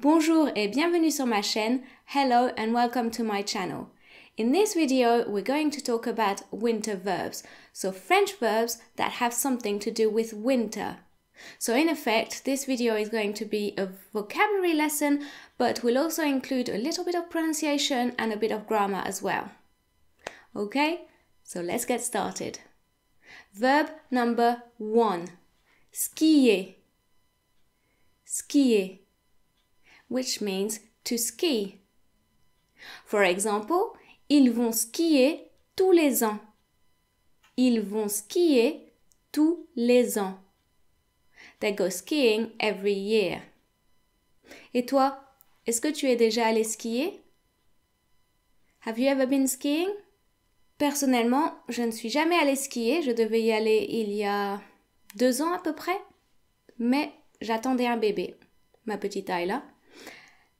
Bonjour et bienvenue sur ma chaîne. Hello and welcome to my channel. In this video, we're going to talk about winter verbs. So French verbs that have something to do with winter. So in effect, this video is going to be a vocabulary lesson, but will also include a little bit of pronunciation and a bit of grammar as well. Okay, so let's get started. Verb number one. Skier. Skier. which means to ski. For example, ils vont skier tous les ans. Ils vont skier tous les ans. They go skiing every year. Et toi, est-ce que tu es déjà allé skier? Have you ever been skiing? Personnellement, je ne suis jamais allé skier. Je devais y aller il y a deux ans à peu près. Mais j'attendais un bébé. Ma petite Ayla.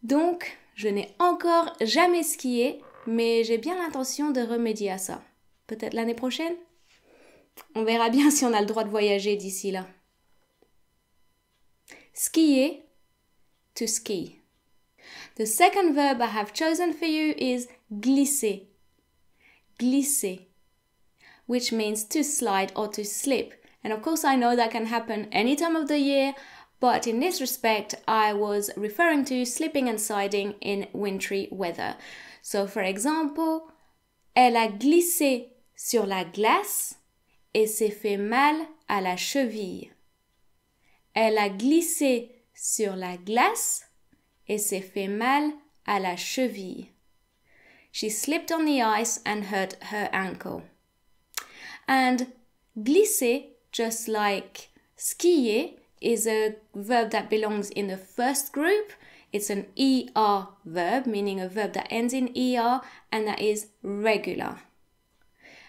Donc, je n'ai encore jamais skié, mais j'ai bien l'intention de remédier à ça. Peut-être l'année prochaine On verra bien si on a le droit de voyager d'ici là. Skier, to ski. The second verb I have chosen for you is glisser. Glisser, which means to slide or to slip. And of course, I know that can happen any time of the year but in this respect, I was referring to slipping and sliding in wintry weather. So, for example, elle a glissé sur la glace et s'est fait mal à la cheville. Elle a glissé sur la glace et s'est fait mal à la cheville. She slipped on the ice and hurt her ankle. And glisser, just like skier, is a verb that belongs in the first group. It's an ER verb, meaning a verb that ends in ER and that is regular.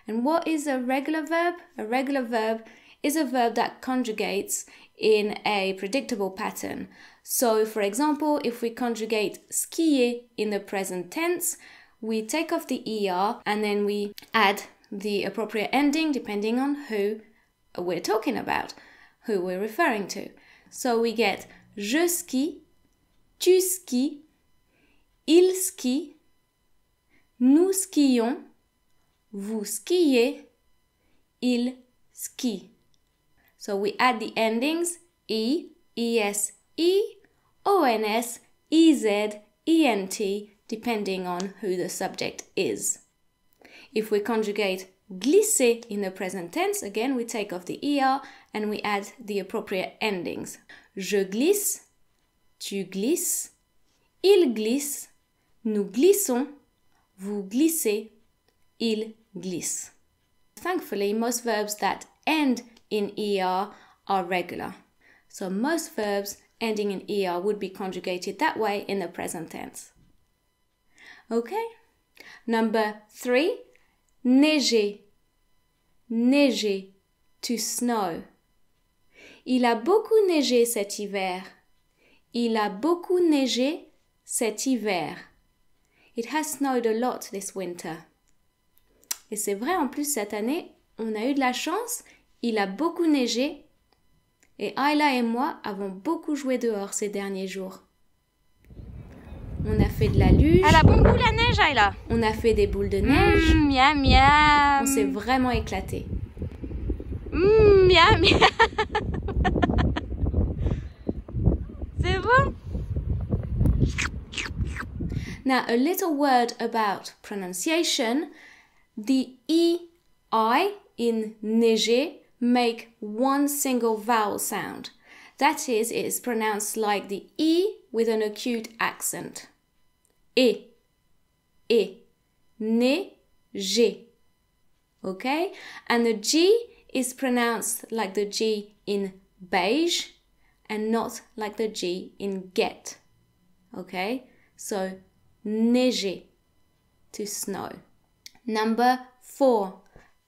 And what is a regular verb? A regular verb is a verb that conjugates in a predictable pattern. So, for example, if we conjugate skier in the present tense, we take off the er and then we add the appropriate ending depending on who we're talking about who we're referring to. So we get je ski, tu skis, il skie, nous skions, vous skiez, il skie. So we add the endings e, es, e, ons, ez, ent, depending on who the subject is. If we conjugate glisser in the present tense, again we take off the er and we add the appropriate endings. Je glisse, tu glisses, il glisse, nous glissons, vous glissez, il glisse. Thankfully, most verbs that end in er are regular. So most verbs ending in er would be conjugated that way in the present tense. Okay? Number three, Neiger. Neiger. To snow. Il a beaucoup neigé cet hiver. Il a beaucoup neigé cet hiver. It has snowed a lot this winter. Et c'est vrai, en plus, cette année, on a eu de la chance. Il a beaucoup neigé. Et Ayla et moi avons beaucoup joué dehors ces derniers jours. On a fait de la luge. Elle a la neige, On a fait des boules de mmh, neige. Mia miam, On s'est vraiment éclaté. Mmh, miam, C'est bon? Now, a little word about pronunciation. The e, i in neige make one single vowel sound. That is, it is pronounced like the E with an acute accent. E, ne, g, Okay? And the G is pronounced like the G in beige and not like the G in get. Okay? So, neige, to snow. Number four,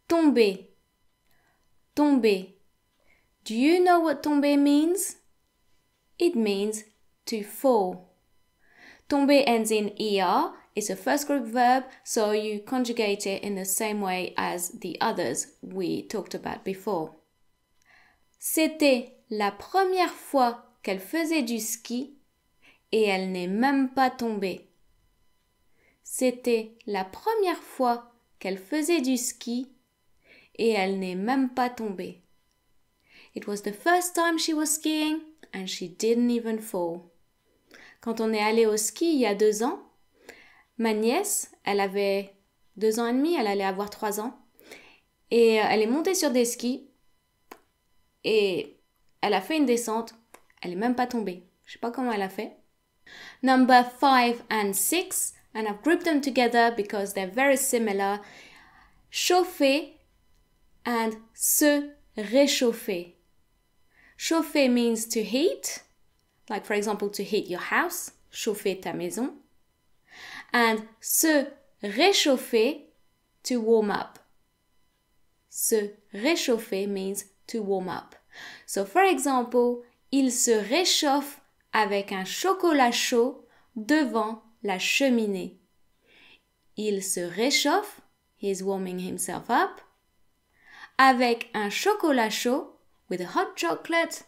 tomber. Tomber. Do you know what tomber means? It means to fall. Tomber ends in er, it's a first group verb, so you conjugate it in the same way as the others we talked about before. C'était la première fois qu'elle faisait du ski et elle n'est même pas tombée. C'était la première fois qu'elle faisait du ski et elle n'est même pas tombée. It was the first time she was skiing and she didn't even fall. Quand on est allé au ski il y a deux ans, ma nièce, elle avait deux ans et demi, elle allait avoir trois ans, et euh, elle est montée sur des skis et elle a fait une descente, elle est même pas tombée. Je sais pas comment elle a fait. Number five and six, and I've grouped them together because they're very similar. Chauffer and se réchauffer. Chauffer means to heat like for example to heat your house, chauffer ta maison, and se réchauffer to warm up. Se réchauffer means to warm up. So for example, il se réchauffe avec un chocolat chaud devant la cheminée. Il se réchauffe, he's warming himself up, avec un chocolat chaud with a hot chocolate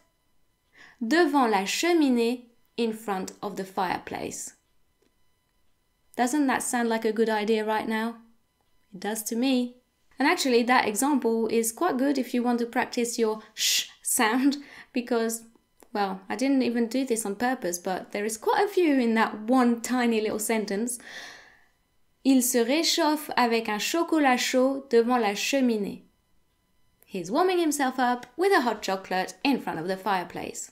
devant la cheminée in front of the fireplace. Doesn't that sound like a good idea right now? It does to me. And actually, that example is quite good if you want to practice your sh sound because, well, I didn't even do this on purpose, but there is quite a few in that one tiny little sentence. Il se réchauffe avec un chocolat chaud devant la cheminée. He's warming himself up with a hot chocolate in front of the fireplace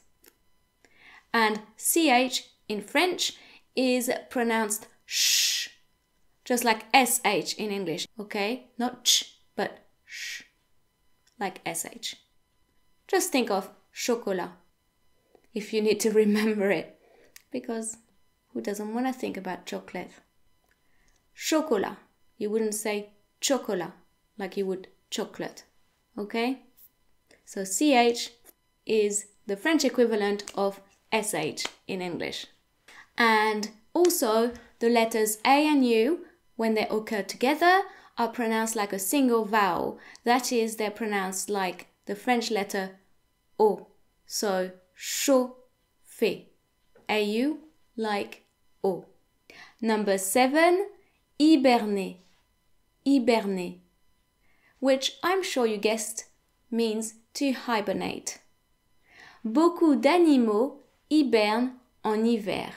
and ch in French is pronounced sh, just like sh in English, okay? Not ch, but sh, like sh. Just think of chocolat if you need to remember it, because who doesn't want to think about chocolate? Chocolat. You wouldn't say chocolat like you would chocolate, okay? So ch is the French equivalent of SH in English. And also, the letters A and U, when they occur together, are pronounced like a single vowel. That is, they're pronounced like the French letter O. So, chauffé. AU like O. Number seven, hiberner. Hiberner. Which I'm sure you guessed means to hibernate. Beaucoup d'animaux hibernent en hiver.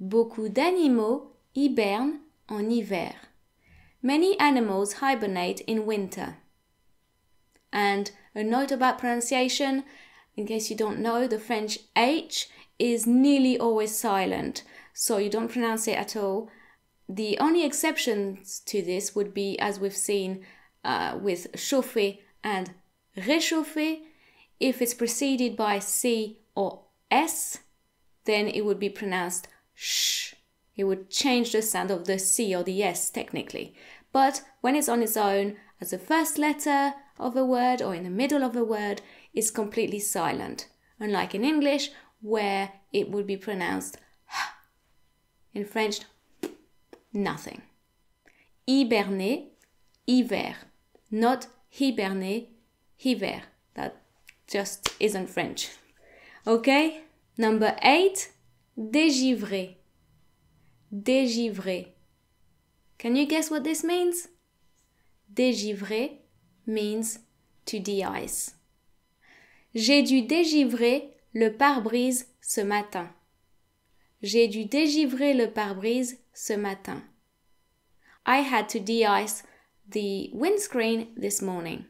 Beaucoup d'animaux hibernent en hiver. Many animals hibernate in winter. And a note about pronunciation, in case you don't know, the French H is nearly always silent, so you don't pronounce it at all. The only exceptions to this would be, as we've seen, uh, with chauffer and réchauffer, if it's preceded by C or S, then it would be pronounced sh. It would change the sound of the C or the S technically. But when it's on its own, as the first letter of a word or in the middle of a word, it's completely silent. Unlike in English, where it would be pronounced h. In French, nothing. Hiberné, hiver, not hiberner, hiver. That just isn't French. Okay? Number eight, dégivrer, Dégivré. Can you guess what this means? Dégivrer means to de-ice. J'ai dû dégivrer le pare-brise ce matin. J'ai dû dégivrer le pare-brise ce matin. I had to de-ice the windscreen this morning.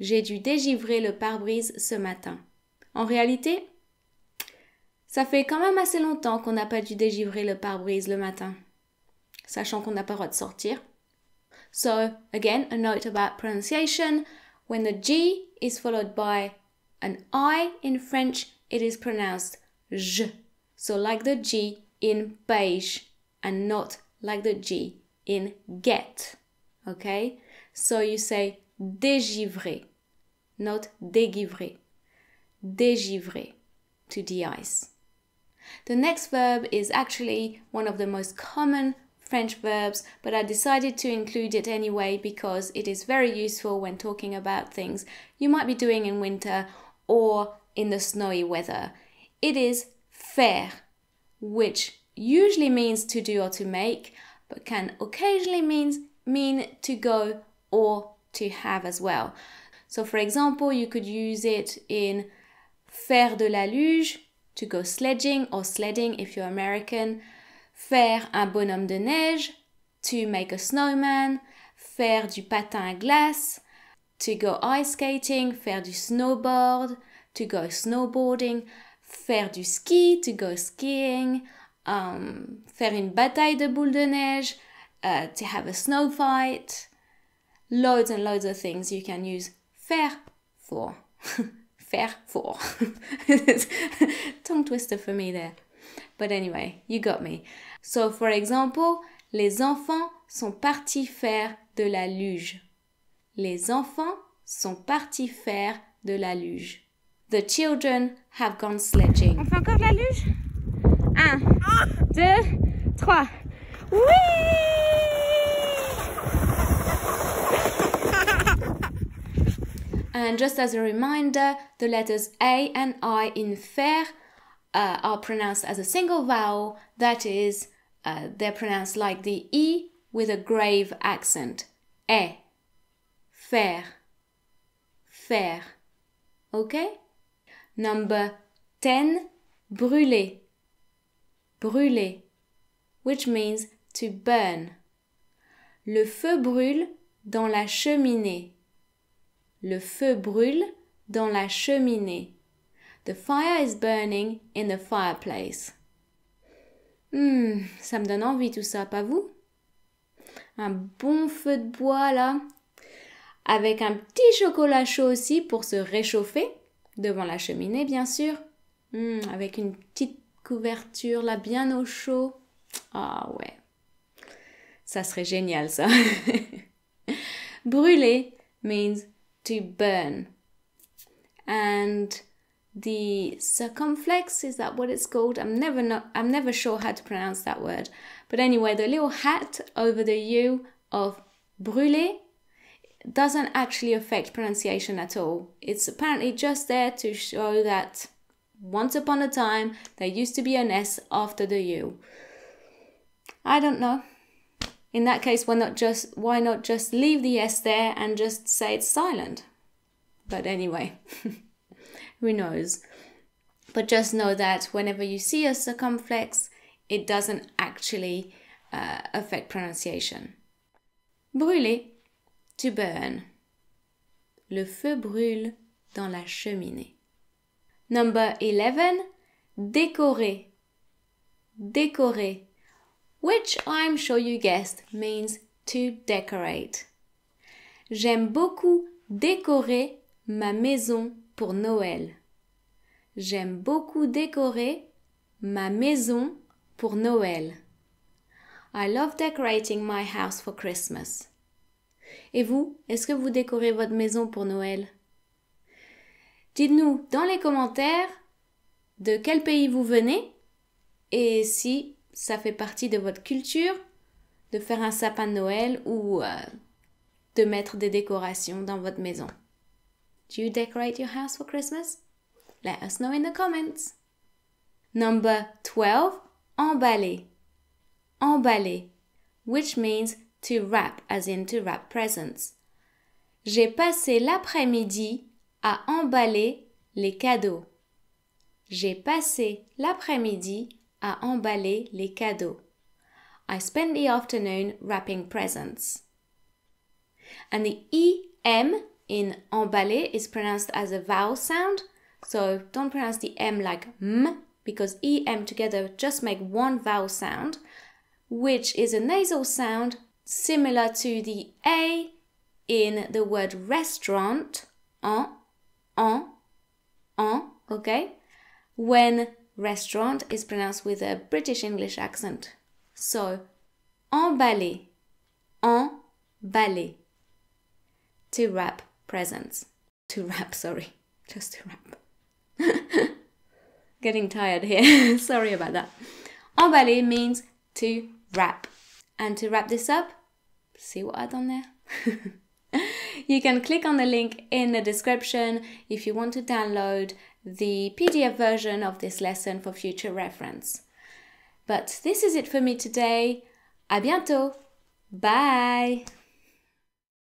J'ai dû dégivrer le pare-brise ce matin. En réalité, ça fait quand même assez longtemps qu'on n'a pas dû dégivrer le pare-brise le matin, sachant qu'on n'a pas le droit de sortir. So, again, a note about pronunciation. When the G is followed by an I in French, it is pronounced J. So, like the G in beige and not like the G in get. Okay? So, you say dégivrer, not dégivrer. Dégivrer to the ice. The next verb is actually one of the most common French verbs, but I decided to include it anyway because it is very useful when talking about things you might be doing in winter or in the snowy weather. It is faire, which usually means to do or to make, but can occasionally means mean to go or to have as well. So for example, you could use it in faire de la luge, to go sledging or sledding if you're American, faire un bonhomme de neige, to make a snowman, faire du patin à glace, to go ice skating, faire du snowboard, to go snowboarding, faire du ski, to go skiing, um, faire une bataille de boules de neige, uh, to have a snow fight. Loads and loads of things you can use faire for. pour Tongue twister for me there. But anyway, you got me. So, for example, les enfants sont partis faire de la luge. Les enfants sont partis faire de la luge. The children have gone sledging. On fait encore de la luge 1, 2, 3. Oui And just as a reminder, the letters A and I in fer uh, are pronounced as a single vowel, that is, uh, they're pronounced like the E with a grave accent. E, fer, fer. Okay? Number 10, brûler, brûler, which means to burn. Le feu brûle dans la cheminée. Le feu brûle dans la cheminée. The fire is burning in the fireplace. Hum, ça me donne envie tout ça, pas vous Un bon feu de bois là, avec un petit chocolat chaud aussi pour se réchauffer, devant la cheminée bien sûr, hmm, avec une petite couverture là bien au chaud. Ah ouais, ça serait génial ça. Brûler means to burn. And the circumflex is that what it's called? I'm never not, I'm never sure how to pronounce that word. But anyway, the little hat over the U of brûler doesn't actually affect pronunciation at all. It's apparently just there to show that once upon a time there used to be an S after the U. I don't know. In that case, why not just why not just leave the s there and just say it's silent? But anyway, who knows? But just know that whenever you see a circumflex, it doesn't actually uh, affect pronunciation. Brûler, to burn. Le feu brûle dans la cheminée. Number 11, décorer. Décorer. which I'm sure you guessed means to decorate. J'aime beaucoup décorer ma maison pour Noël. J'aime beaucoup décorer ma maison pour Noël. I love decorating my house for Christmas. Et vous, est-ce que vous décorez votre maison pour Noël Dites-nous dans les commentaires de quel pays vous venez et si ça fait partie de votre culture de faire un sapin de Noël ou euh, de mettre des décorations dans votre maison. Do you decorate your house for Christmas? Let us know in the comments. Number 12. Emballer. Emballer. Which means to wrap as in to wrap presents. J'ai passé l'après-midi à emballer les cadeaux. J'ai passé l'après-midi à emballer les cadeaux. I spend the afternoon wrapping presents. And the EM in emballer is pronounced as a vowel sound, so don't pronounce the M like M because EM together just make one vowel sound, which is a nasal sound similar to the A in the word restaurant, en, en, en, okay? When Restaurant is pronounced with a British English accent. So, emballer, emballer. To wrap presents. To wrap, sorry. Just to wrap. Getting tired here. sorry about that. Emballer means to wrap. And to wrap this up, see what I've done there? you can click on the link in the description if you want to download the PDF version of this lesson for future reference. But this is it for me today. À bientôt! Bye!